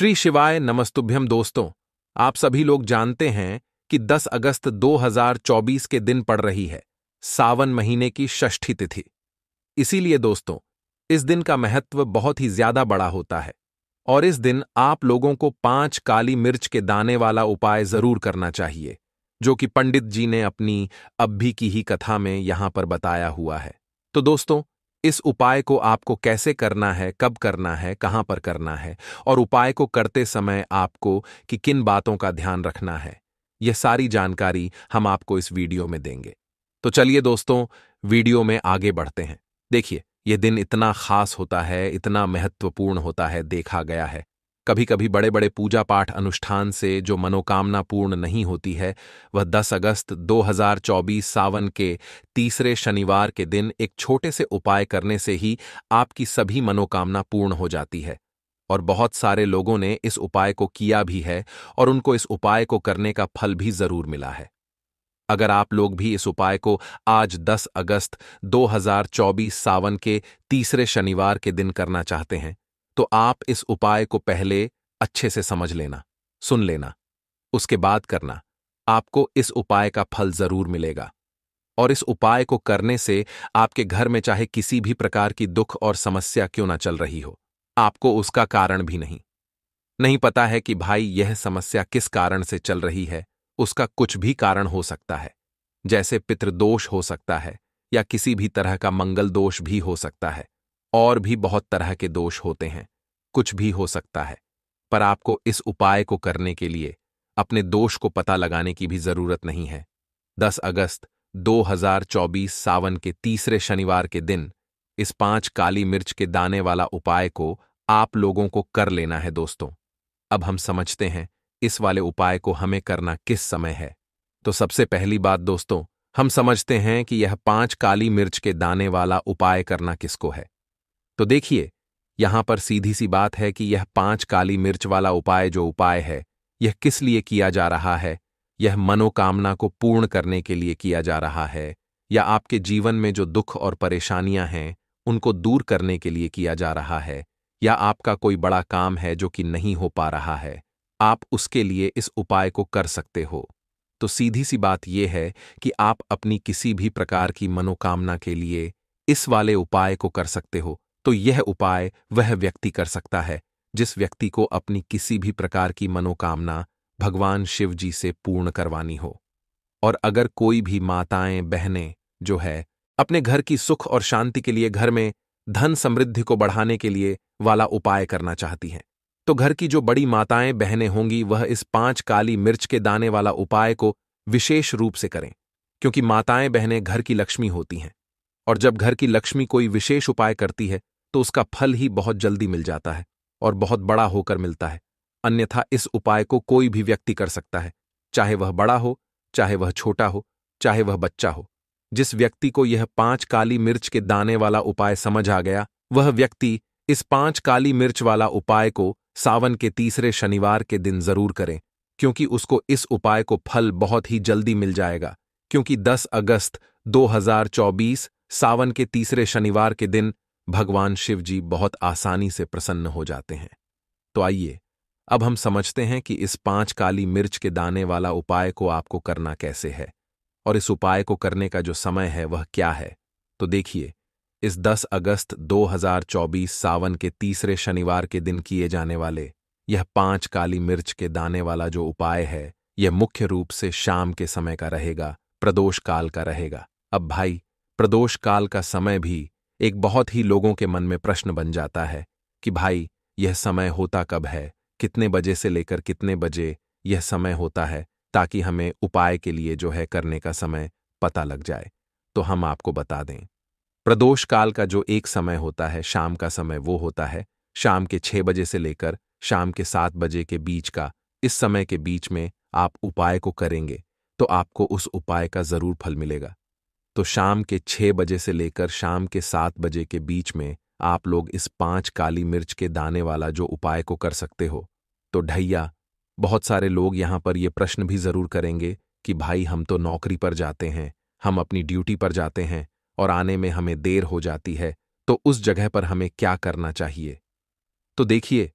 श्री शिवाय नमस्तुभ्यम दोस्तों आप सभी लोग जानते हैं कि 10 अगस्त 2024 के दिन पड़ रही है सावन महीने की षष्ठी तिथि इसीलिए दोस्तों इस दिन का महत्व बहुत ही ज्यादा बड़ा होता है और इस दिन आप लोगों को पांच काली मिर्च के दाने वाला उपाय जरूर करना चाहिए जो कि पंडित जी ने अपनी अब्भी की ही कथा में यहां पर बताया हुआ है तो दोस्तों इस उपाय को आपको कैसे करना है कब करना है कहां पर करना है और उपाय को करते समय आपको कि किन बातों का ध्यान रखना है यह सारी जानकारी हम आपको इस वीडियो में देंगे तो चलिए दोस्तों वीडियो में आगे बढ़ते हैं देखिए यह दिन इतना खास होता है इतना महत्वपूर्ण होता है देखा गया है कभी कभी बड़े बड़े पूजा पाठ अनुष्ठान से जो मनोकामना पूर्ण नहीं होती है वह 10 अगस्त 2024 सावन के तीसरे शनिवार के दिन एक छोटे से उपाय करने से ही आपकी सभी मनोकामना पूर्ण हो जाती है और बहुत सारे लोगों ने इस उपाय को किया भी है और उनको इस उपाय को करने का फल भी जरूर मिला है अगर आप लोग भी इस उपाय को आज 10 अगस्त 2024 सावन के तीसरे शनिवार के दिन करना चाहते हैं तो आप इस उपाय को पहले अच्छे से समझ लेना सुन लेना उसके बाद करना आपको इस उपाय का फल जरूर मिलेगा और इस उपाय को करने से आपके घर में चाहे किसी भी प्रकार की दुख और समस्या क्यों ना चल रही हो आपको उसका कारण भी नहीं नहीं पता है कि भाई यह समस्या किस कारण से चल रही है उसका कुछ भी कारण हो सकता है जैसे पितृदोष हो सकता है या किसी भी तरह का मंगल दोष भी हो सकता है और भी बहुत तरह के दोष होते हैं कुछ भी हो सकता है पर आपको इस उपाय को करने के लिए अपने दोष को पता लगाने की भी जरूरत नहीं है 10 अगस्त 2024 सावन के तीसरे शनिवार के दिन इस पांच काली मिर्च के दाने वाला उपाय को आप लोगों को कर लेना है दोस्तों अब हम समझते हैं इस वाले उपाय को हमें करना किस समय है तो सबसे पहली बात दोस्तों हम समझते हैं कि यह पांच काली मिर्च के दाने वाला उपाय करना किसको है तो देखिए यहां पर सीधी सी बात है कि यह पांच काली मिर्च वाला उपाय जो उपाय है यह किस लिए किया जा रहा है यह मनोकामना को पूर्ण करने के लिए किया जा रहा है या आपके जीवन में जो दुख और परेशानियां हैं उनको दूर करने के लिए किया जा रहा है या आपका कोई बड़ा काम है जो कि नहीं हो पा रहा है आप उसके लिए इस उपाय को कर सकते हो तो सीधी सी बात यह है कि आप अपनी किसी भी प्रकार की मनोकामना के लिए इस वाले उपाय को कर सकते हो तो यह उपाय वह व्यक्ति कर सकता है जिस व्यक्ति को अपनी किसी भी प्रकार की मनोकामना भगवान शिव जी से पूर्ण करवानी हो और अगर कोई भी माताएं बहनें जो है अपने घर की सुख और शांति के लिए घर में धन समृद्धि को बढ़ाने के लिए वाला उपाय करना चाहती हैं तो घर की जो बड़ी माताएं बहनें होंगी वह इस पांच काली मिर्च के दाने वाला उपाय को विशेष रूप से करें क्योंकि माताएं बहनें घर की लक्ष्मी होती हैं और जब घर की लक्ष्मी कोई विशेष उपाय करती है तो उसका फल ही बहुत जल्दी मिल जाता है और बहुत बड़ा होकर मिलता है अन्यथा इस उपाय को कोई भी व्यक्ति कर सकता है चाहे वह बड़ा हो चाहे वह छोटा हो चाहे वह बच्चा हो जिस व्यक्ति को यह पांच काली मिर्च के दाने वाला उपाय समझ आ गया वह व्यक्ति इस पांच काली मिर्च वाला उपाय को सावन के तीसरे शनिवार के दिन जरूर करें क्योंकि उसको इस उपाय को फल बहुत ही जल्दी मिल जाएगा क्योंकि 10 अगस्त 2024 सावन के तीसरे शनिवार के दिन भगवान शिव जी बहुत आसानी से प्रसन्न हो जाते हैं तो आइए अब हम समझते हैं कि इस पांच काली मिर्च के दाने वाला उपाय को आपको करना कैसे है और इस उपाय को करने का जो समय है वह क्या है तो देखिए इस 10 अगस्त 2024 सावन के तीसरे शनिवार के दिन किए जाने वाले यह पांच काली मिर्च के दाने वाला जो उपाय है यह मुख्य रूप से शाम के समय का रहेगा प्रदोष काल का रहेगा अब भाई प्रदोष काल का समय भी एक बहुत ही लोगों के मन में प्रश्न बन जाता है कि भाई यह समय होता कब है कितने बजे से लेकर कितने बजे यह समय होता है ताकि हमें उपाय के लिए जो है करने का समय पता लग जाए तो हम आपको बता दें प्रदोष काल का जो एक समय होता है शाम का समय वो होता है शाम के छह बजे से लेकर शाम के सात बजे के बीच का इस समय के बीच में आप उपाय को करेंगे तो आपको उस उपाय का ज़रूर फल मिलेगा तो शाम के छह बजे से लेकर शाम के सात बजे के बीच में आप लोग इस पांच काली मिर्च के दाने वाला जो उपाय को कर सकते हो तो ढैया बहुत सारे लोग यहां पर ये प्रश्न भी ज़रूर करेंगे कि भाई हम तो नौकरी पर जाते हैं हम अपनी ड्यूटी पर जाते हैं और आने में हमें देर हो जाती है तो उस जगह पर हमें क्या करना चाहिए तो देखिए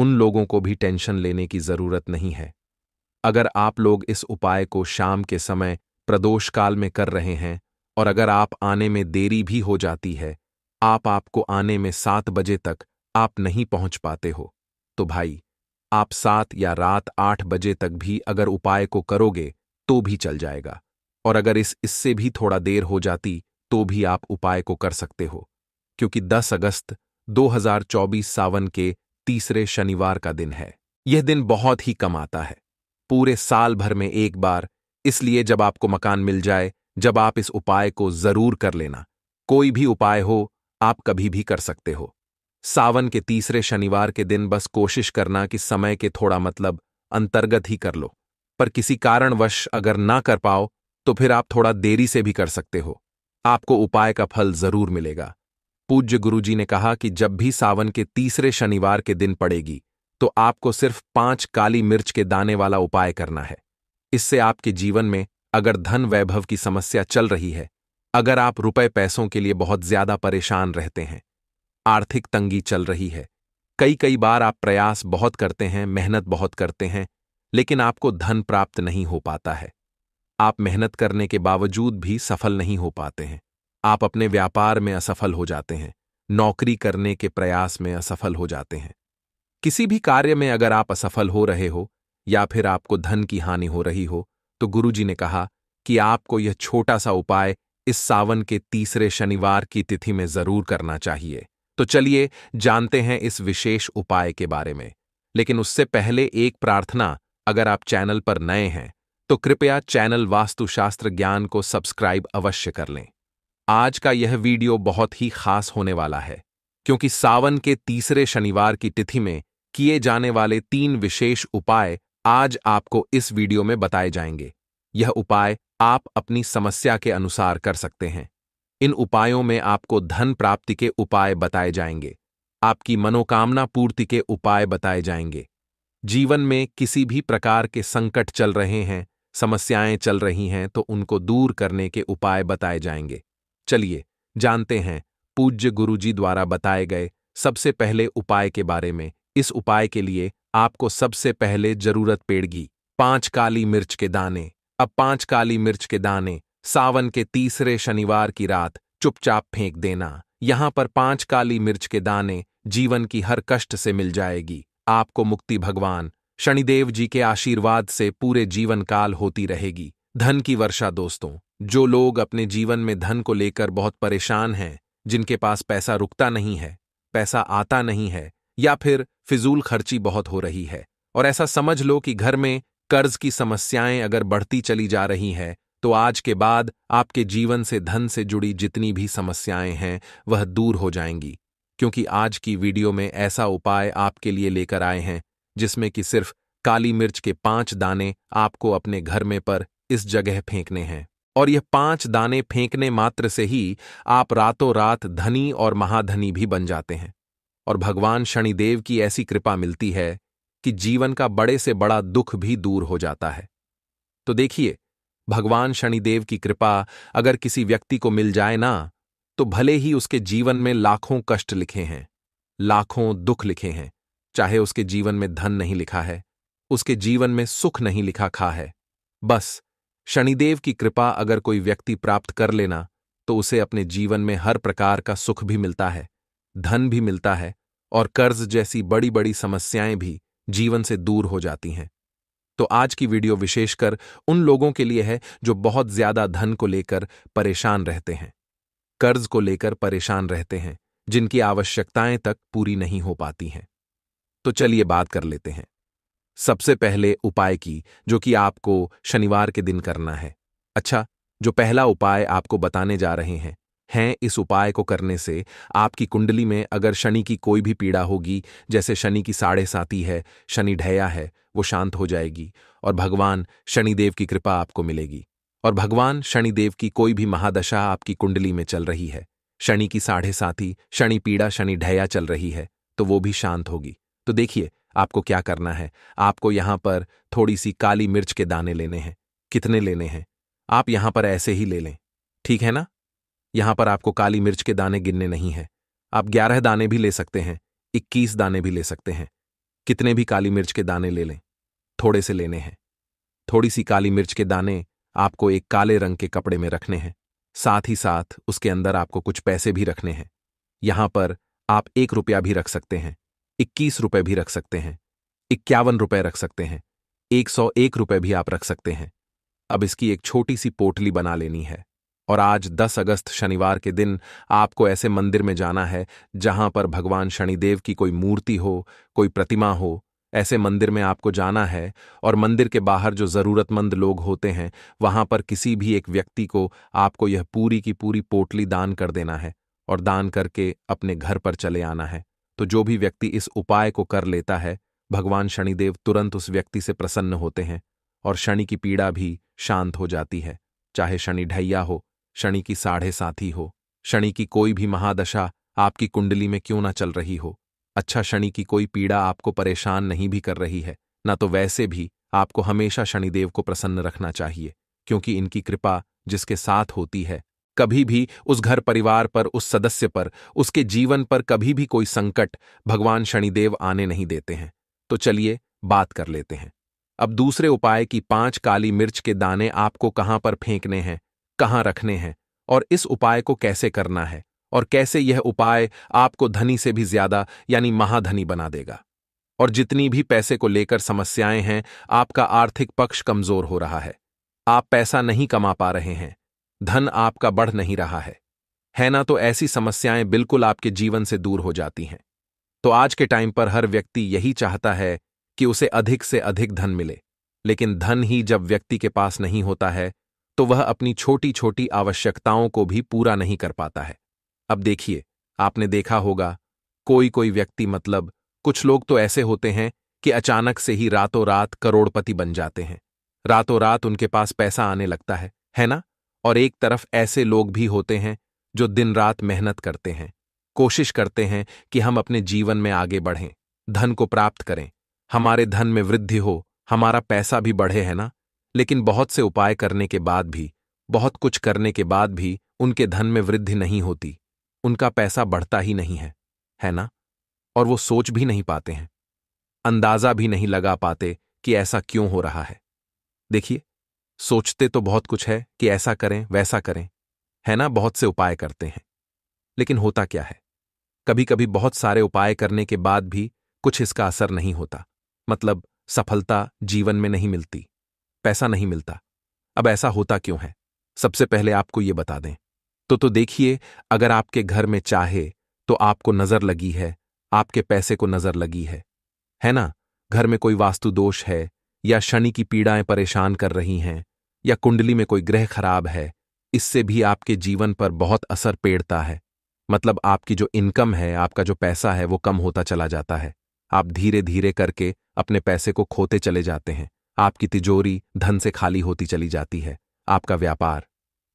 उन लोगों को भी टेंशन लेने की ज़रूरत नहीं है अगर आप लोग इस उपाय को शाम के समय प्रदोष काल में कर रहे हैं और अगर आप आने में देरी भी हो जाती है आप आपको आने में सात बजे तक आप नहीं पहुंच पाते हो तो भाई आप सात या रात आठ बजे तक भी अगर उपाय को करोगे तो भी चल जाएगा और अगर इस इससे भी थोड़ा देर हो जाती तो भी आप उपाय को कर सकते हो क्योंकि 10 अगस्त 2024 सावन के तीसरे शनिवार का दिन है यह दिन बहुत ही कम आता है पूरे साल भर में एक बार इसलिए जब आपको मकान मिल जाए जब आप इस उपाय को जरूर कर लेना कोई भी उपाय हो आप कभी भी कर सकते हो सावन के तीसरे शनिवार के दिन बस कोशिश करना कि समय के थोड़ा मतलब अंतर्गत ही कर लो पर किसी कारणवश अगर ना कर पाओ तो फिर आप थोड़ा देरी से भी कर सकते हो आपको उपाय का फल जरूर मिलेगा पूज्य गुरुजी ने कहा कि जब भी सावन के तीसरे शनिवार के दिन पड़ेगी तो आपको सिर्फ पांच काली मिर्च के दाने वाला उपाय करना है इससे आपके जीवन में अगर धन वैभव की समस्या चल रही है अगर आप रुपए पैसों के लिए बहुत ज्यादा परेशान रहते हैं आर्थिक तंगी चल रही है कई कई बार आप प्रयास बहुत करते हैं मेहनत बहुत करते हैं लेकिन आपको धन प्राप्त नहीं हो पाता है आप मेहनत करने के बावजूद भी सफल नहीं हो पाते हैं आप अपने व्यापार में असफल हो जाते हैं नौकरी करने के प्रयास में असफल हो जाते हैं किसी भी कार्य में अगर आप असफल हो रहे हो या फिर आपको धन की हानि हो रही हो तो गुरुजी ने कहा कि आपको यह छोटा सा उपाय इस सावन के तीसरे शनिवार की तिथि में जरूर करना चाहिए तो चलिए जानते हैं इस विशेष उपाय के बारे में लेकिन उससे पहले एक प्रार्थना अगर आप चैनल पर नए हैं तो कृपया चैनल वास्तुशास्त्र ज्ञान को सब्सक्राइब अवश्य कर लें आज का यह वीडियो बहुत ही खास होने वाला है क्योंकि सावन के तीसरे शनिवार की तिथि में किए जाने वाले तीन विशेष उपाय आज आपको इस वीडियो में बताए जाएंगे यह उपाय आप अपनी समस्या के अनुसार कर सकते हैं इन उपायों में आपको धन प्राप्ति के उपाय बताए जाएंगे आपकी मनोकामना पूर्ति के उपाय बताए जाएंगे जीवन में किसी भी प्रकार के संकट चल रहे हैं समस्याएं चल रही हैं तो उनको दूर करने के उपाय बताए जाएंगे चलिए जानते हैं पूज्य गुरुजी द्वारा बताए गए सबसे पहले उपाय के बारे में इस उपाय के लिए आपको सबसे पहले जरूरत पेड़गी पांच काली मिर्च के दाने अब पांच काली मिर्च के दाने सावन के तीसरे शनिवार की रात चुपचाप फेंक देना यहाँ पर पांच काली मिर्च के दाने जीवन की हर कष्ट से मिल जाएगी आपको मुक्ति भगवान शनिदेव जी के आशीर्वाद से पूरे जीवन काल होती रहेगी धन की वर्षा दोस्तों जो लोग अपने जीवन में धन को लेकर बहुत परेशान हैं जिनके पास पैसा रुकता नहीं है पैसा आता नहीं है या फिर फिजूल खर्ची बहुत हो रही है और ऐसा समझ लो कि घर में कर्ज की समस्याएं अगर बढ़ती चली जा रही हैं तो आज के बाद आपके जीवन से धन से जुड़ी जितनी भी समस्याएं हैं वह दूर हो जाएंगी क्योंकि आज की वीडियो में ऐसा उपाय आपके लिए लेकर आए हैं जिसमें कि सिर्फ काली मिर्च के पांच दाने आपको अपने घर में पर इस जगह फेंकने हैं और यह पांच दाने फेंकने मात्र से ही आप रातों रात धनी और महाधनी भी बन जाते हैं और भगवान शनिदेव की ऐसी कृपा मिलती है कि जीवन का बड़े से बड़ा दुख भी दूर हो जाता है तो देखिए भगवान शनिदेव की कृपा अगर किसी व्यक्ति को मिल जाए ना तो भले ही उसके जीवन में लाखों कष्ट लिखे हैं लाखों दुख लिखे हैं चाहे उसके जीवन में धन नहीं लिखा है उसके जीवन में सुख नहीं लिखा खा है बस शनिदेव की कृपा अगर कोई व्यक्ति प्राप्त कर लेना तो उसे अपने जीवन में हर प्रकार का सुख भी मिलता है धन भी मिलता है और कर्ज जैसी बड़ी बड़ी समस्याएं भी जीवन से दूर हो जाती हैं तो आज की वीडियो विशेषकर उन लोगों के लिए है जो बहुत ज्यादा धन को लेकर परेशान रहते हैं कर्ज को लेकर परेशान रहते हैं जिनकी आवश्यकताएं तक पूरी नहीं हो पाती हैं तो चलिए बात कर लेते हैं सबसे पहले उपाय की जो कि आपको शनिवार के दिन करना है अच्छा जो पहला उपाय आपको बताने जा रहे हैं हैं इस उपाय को करने से आपकी कुंडली में अगर शनि की कोई भी पीड़ा होगी जैसे शनि की साढ़े साथी है शनि ढया है वो शांत हो जाएगी और भगवान शनिदेव की कृपा आपको मिलेगी और भगवान शनिदेव की कोई भी महादशा आपकी कुंडली में चल रही है शनि की साढ़े साथी शनि पीड़ा शनि ढया चल रही है तो वो भी शांत होगी तो देखिए आपको क्या करना है आपको यहां पर थोड़ी सी काली मिर्च के दाने लेने हैं कितने लेने हैं आप यहां पर ऐसे ही ले लें ठीक है ना यहां पर आपको काली मिर्च के दाने गिनने नहीं है आप ग्यारह दाने भी ले सकते हैं इक्कीस दाने भी ले सकते हैं कितने भी काली मिर्च के दाने ले लें थोड़े से लेने हैं थोड़ी सी काली मिर्च के दाने आपको एक काले रंग के कपड़े में रखने हैं साथ ही साथ उसके अंदर आपको कुछ पैसे भी रखने हैं यहां पर आप एक रुपया भी रख सकते हैं इक्कीस रुपये भी रख सकते हैं इक्यावन रुपये रख सकते हैं एक सौ एक रुपये भी आप रख सकते हैं अब इसकी एक छोटी सी पोटली बना लेनी है और आज 10 अगस्त शनिवार के दिन आपको ऐसे मंदिर में जाना है जहां पर भगवान शनिदेव की कोई मूर्ति हो कोई प्रतिमा हो ऐसे मंदिर में आपको जाना है और मंदिर के बाहर जो ज़रूरतमंद लोग होते हैं वहां पर किसी भी एक व्यक्ति को आपको यह पूरी की पूरी पोटली दान कर देना है और दान करके अपने घर पर चले आना है तो जो भी व्यक्ति इस उपाय को कर लेता है भगवान शनिदेव तुरंत उस व्यक्ति से प्रसन्न होते हैं और शनि की पीड़ा भी शांत हो जाती है चाहे शनि ढैया हो शनि की साढ़े साथी हो शनि की कोई भी महादशा आपकी कुंडली में क्यों ना चल रही हो अच्छा शनि की कोई पीड़ा आपको परेशान नहीं भी कर रही है ना तो वैसे भी आपको हमेशा शनिदेव को प्रसन्न रखना चाहिए क्योंकि इनकी कृपा जिसके साथ होती है कभी भी उस घर परिवार पर उस सदस्य पर उसके जीवन पर कभी भी कोई संकट भगवान शनिदेव आने नहीं देते हैं तो चलिए बात कर लेते हैं अब दूसरे उपाय की पांच काली मिर्च के दाने आपको कहां पर फेंकने हैं कहाँ रखने हैं और इस उपाय को कैसे करना है और कैसे यह उपाय आपको धनी से भी ज्यादा यानी महाधनी बना देगा और जितनी भी पैसे को लेकर समस्याएं हैं आपका आर्थिक पक्ष कमजोर हो रहा है आप पैसा नहीं कमा पा रहे हैं धन आपका बढ़ नहीं रहा है है ना तो ऐसी समस्याएं बिल्कुल आपके जीवन से दूर हो जाती हैं तो आज के टाइम पर हर व्यक्ति यही चाहता है कि उसे अधिक से अधिक धन मिले लेकिन धन ही जब व्यक्ति के पास नहीं होता है तो वह अपनी छोटी छोटी आवश्यकताओं को भी पूरा नहीं कर पाता है अब देखिए आपने देखा होगा कोई कोई व्यक्ति मतलब कुछ लोग तो ऐसे होते हैं कि अचानक से ही रातों रात करोड़पति बन जाते हैं रातों रात उनके पास पैसा आने लगता है है ना और एक तरफ ऐसे लोग भी होते हैं जो दिन रात मेहनत करते हैं कोशिश करते हैं कि हम अपने जीवन में आगे बढ़ें धन को प्राप्त करें हमारे धन में वृद्धि हो हमारा पैसा भी बढ़े है ना लेकिन बहुत से उपाय करने के बाद भी बहुत कुछ करने के बाद भी उनके धन में वृद्धि नहीं होती उनका पैसा बढ़ता ही नहीं है है ना और वो सोच भी नहीं पाते हैं अंदाजा भी नहीं लगा पाते कि ऐसा क्यों हो रहा है देखिए सोचते तो बहुत कुछ है कि ऐसा करें वैसा करें है ना बहुत से उपाय करते हैं लेकिन होता क्या है कभी कभी बहुत सारे उपाय करने के बाद भी कुछ इसका असर नहीं होता मतलब सफलता जीवन में नहीं मिलती पैसा नहीं मिलता अब ऐसा होता क्यों है सबसे पहले आपको ये बता दें तो तो देखिए अगर आपके घर में चाहे तो आपको नजर लगी है आपके पैसे को नजर लगी है है ना घर में कोई वास्तु दोष है या शनि की पीड़ाएं परेशान कर रही हैं या कुंडली में कोई ग्रह खराब है इससे भी आपके जीवन पर बहुत असर पेड़ता है मतलब आपकी जो इनकम है आपका जो पैसा है वो कम होता चला जाता है आप धीरे धीरे करके अपने पैसे को खोते चले जाते हैं आपकी तिजोरी धन से खाली होती चली जाती है आपका व्यापार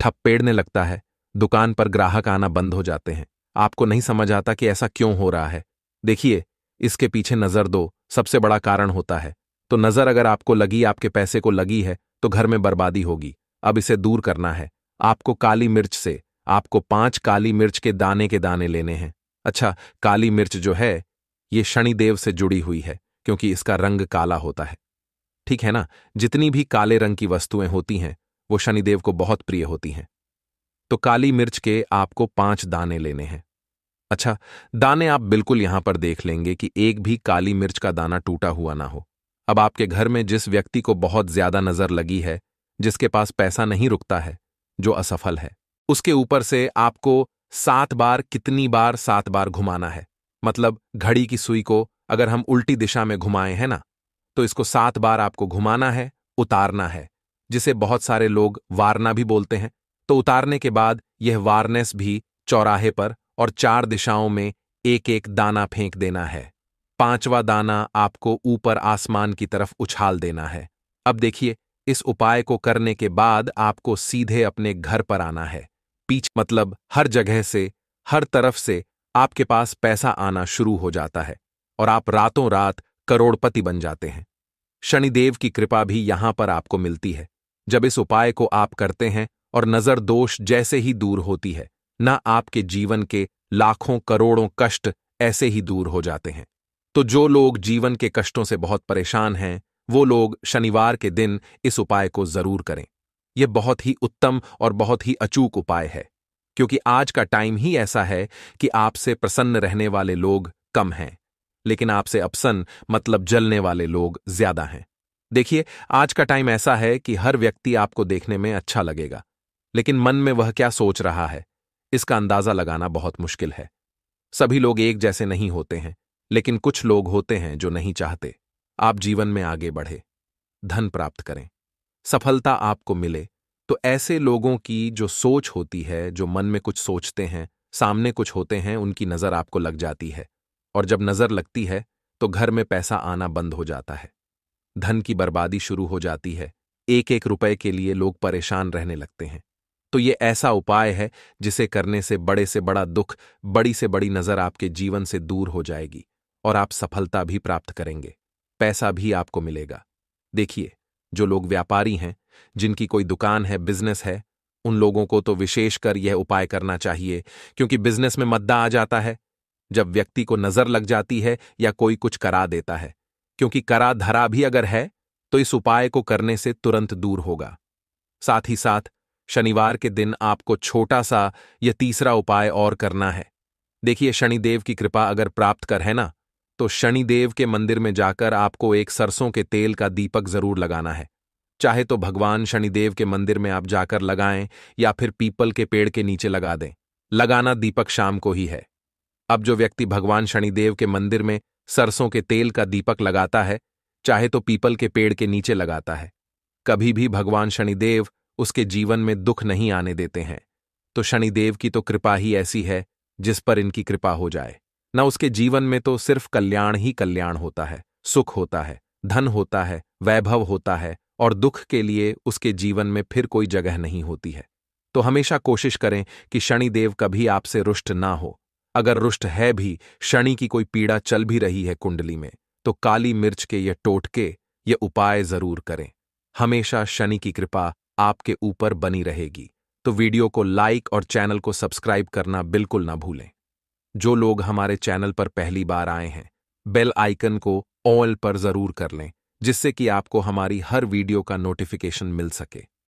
ठप पेड़ने लगता है दुकान पर ग्राहक आना बंद हो जाते हैं आपको नहीं समझ आता कि ऐसा क्यों हो रहा है देखिए इसके पीछे नज़र दो सबसे बड़ा कारण होता है तो नज़र अगर आपको लगी आपके पैसे को लगी है तो घर में बर्बादी होगी अब इसे दूर करना है आपको काली मिर्च से आपको पांच काली मिर्च के दाने के दाने लेने हैं अच्छा काली मिर्च जो है ये शनिदेव से जुड़ी हुई है क्योंकि इसका रंग काला होता है ठीक है ना जितनी भी काले रंग की वस्तुएं होती हैं वो शनिदेव को बहुत प्रिय होती हैं तो काली मिर्च के आपको पांच दाने लेने हैं अच्छा दाने आप बिल्कुल यहां पर देख लेंगे कि एक भी काली मिर्च का दाना टूटा हुआ ना हो अब आपके घर में जिस व्यक्ति को बहुत ज्यादा नजर लगी है जिसके पास पैसा नहीं रुकता है जो असफल है उसके ऊपर से आपको सात बार कितनी बार सात बार घुमाना है मतलब घड़ी की सुई को अगर हम उल्टी दिशा में घुमाए हैं ना तो इसको सात बार आपको घुमाना है उतारना है जिसे बहुत सारे लोग वारना भी बोलते हैं तो उतारने के बाद यह वारनेस भी चौराहे पर और चार दिशाओं में एक एक दाना फेंक देना है पांचवा दाना आपको ऊपर आसमान की तरफ उछाल देना है अब देखिए इस उपाय को करने के बाद आपको सीधे अपने घर पर आना है पीछे मतलब हर जगह से हर तरफ से आपके पास पैसा आना शुरू हो जाता है और आप रातों रात करोड़पति बन जाते हैं शनिदेव की कृपा भी यहां पर आपको मिलती है जब इस उपाय को आप करते हैं और नजर दोष जैसे ही दूर होती है न आपके जीवन के लाखों करोड़ों कष्ट ऐसे ही दूर हो जाते हैं तो जो लोग जीवन के कष्टों से बहुत परेशान हैं वो लोग शनिवार के दिन इस उपाय को जरूर करें यह बहुत ही उत्तम और बहुत ही अचूक उपाय है क्योंकि आज का टाइम ही ऐसा है कि आपसे प्रसन्न रहने वाले लोग कम हैं लेकिन आपसे अपसन मतलब जलने वाले लोग ज्यादा हैं देखिए आज का टाइम ऐसा है कि हर व्यक्ति आपको देखने में अच्छा लगेगा लेकिन मन में वह क्या सोच रहा है इसका अंदाजा लगाना बहुत मुश्किल है सभी लोग एक जैसे नहीं होते हैं लेकिन कुछ लोग होते हैं जो नहीं चाहते आप जीवन में आगे बढ़े धन प्राप्त करें सफलता आपको मिले तो ऐसे लोगों की जो सोच होती है जो मन में कुछ सोचते हैं सामने कुछ होते हैं उनकी नजर आपको लग जाती है और जब नज़र लगती है तो घर में पैसा आना बंद हो जाता है धन की बर्बादी शुरू हो जाती है एक एक रुपए के लिए लोग परेशान रहने लगते हैं तो ये ऐसा उपाय है जिसे करने से बड़े से बड़ा दुख बड़ी से बड़ी नज़र आपके जीवन से दूर हो जाएगी और आप सफलता भी प्राप्त करेंगे पैसा भी आपको मिलेगा देखिए जो लोग व्यापारी हैं जिनकी कोई दुकान है बिजनेस है उन लोगों को तो विशेषकर यह उपाय करना चाहिए क्योंकि बिजनेस में मद्दा आ जाता है जब व्यक्ति को नजर लग जाती है या कोई कुछ करा देता है क्योंकि करा धरा भी अगर है तो इस उपाय को करने से तुरंत दूर होगा साथ ही साथ शनिवार के दिन आपको छोटा सा यह तीसरा उपाय और करना है देखिए शनिदेव की कृपा अगर प्राप्त कर है ना तो शनिदेव के मंदिर में जाकर आपको एक सरसों के तेल का दीपक जरूर लगाना है चाहे तो भगवान शनिदेव के मंदिर में आप जाकर लगाएं या फिर पीपल के पेड़ के नीचे लगा दें लगाना दीपक शाम को ही है अब जो व्यक्ति भगवान शनिदेव के मंदिर में सरसों के तेल का दीपक लगाता है चाहे तो पीपल के पेड़ के नीचे लगाता है कभी भी भगवान शनिदेव उसके जीवन में दुख नहीं आने देते हैं तो शनिदेव की तो कृपा ही ऐसी है जिस पर इनकी कृपा हो जाए न उसके जीवन में तो सिर्फ कल्याण ही कल्याण होता है सुख होता है धन होता है वैभव होता है और दुख के लिए उसके जीवन में फिर कोई जगह नहीं होती है तो हमेशा कोशिश करें कि शनिदेव कभी आपसे रुष्ट ना हो अगर रुष्ट है भी शनि की कोई पीड़ा चल भी रही है कुंडली में तो काली मिर्च के ये टोटके ये उपाय जरूर करें हमेशा शनि की कृपा आपके ऊपर बनी रहेगी तो वीडियो को लाइक और चैनल को सब्सक्राइब करना बिल्कुल ना भूलें जो लोग हमारे चैनल पर पहली बार आए हैं बेल आइकन को ऑल पर जरूर कर लें जिससे कि आपको हमारी हर वीडियो का नोटिफिकेशन मिल सके